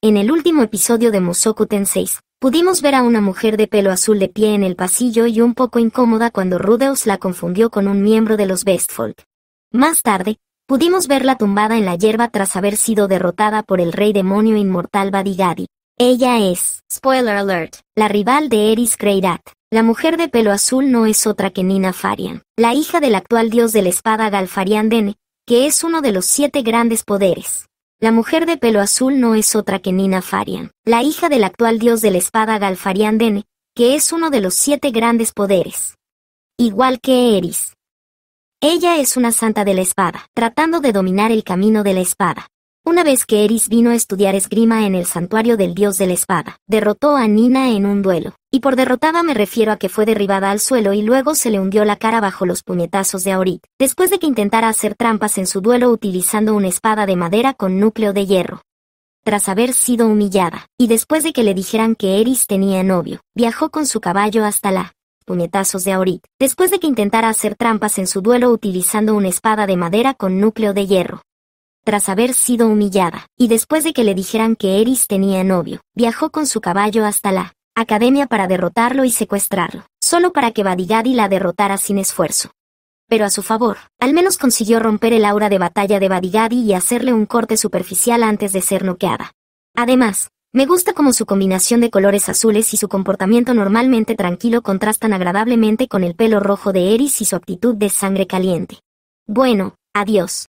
En el último episodio de Musoku 6, pudimos ver a una mujer de pelo azul de pie en el pasillo y un poco incómoda cuando Rudeus la confundió con un miembro de los Bestfolk. Más tarde, pudimos verla tumbada en la hierba tras haber sido derrotada por el rey demonio inmortal Badigadi. Ella es, spoiler alert, la rival de Eris Greyrat. La mujer de pelo azul no es otra que Nina Farian, la hija del actual dios de la espada Galfarian Dene, que es uno de los siete grandes poderes. La mujer de pelo azul no es otra que Nina Farian, la hija del actual dios de la espada Galfarian Dene, que es uno de los siete grandes poderes. Igual que Eris. Ella es una santa de la espada, tratando de dominar el camino de la espada. Una vez que Eris vino a estudiar esgrima en el santuario del dios de la espada, derrotó a Nina en un duelo, y por derrotada me refiero a que fue derribada al suelo y luego se le hundió la cara bajo los puñetazos de Aurit, después de que intentara hacer trampas en su duelo utilizando una espada de madera con núcleo de hierro. Tras haber sido humillada, y después de que le dijeran que Eris tenía novio, viajó con su caballo hasta la puñetazos de Aurit, después de que intentara hacer trampas en su duelo utilizando una espada de madera con núcleo de hierro tras haber sido humillada, y después de que le dijeran que Eris tenía novio, viajó con su caballo hasta la academia para derrotarlo y secuestrarlo, solo para que Badigadi la derrotara sin esfuerzo. Pero a su favor, al menos consiguió romper el aura de batalla de Badigadi y hacerle un corte superficial antes de ser noqueada. Además, me gusta como su combinación de colores azules y su comportamiento normalmente tranquilo contrastan agradablemente con el pelo rojo de Eris y su actitud de sangre caliente. Bueno, adiós.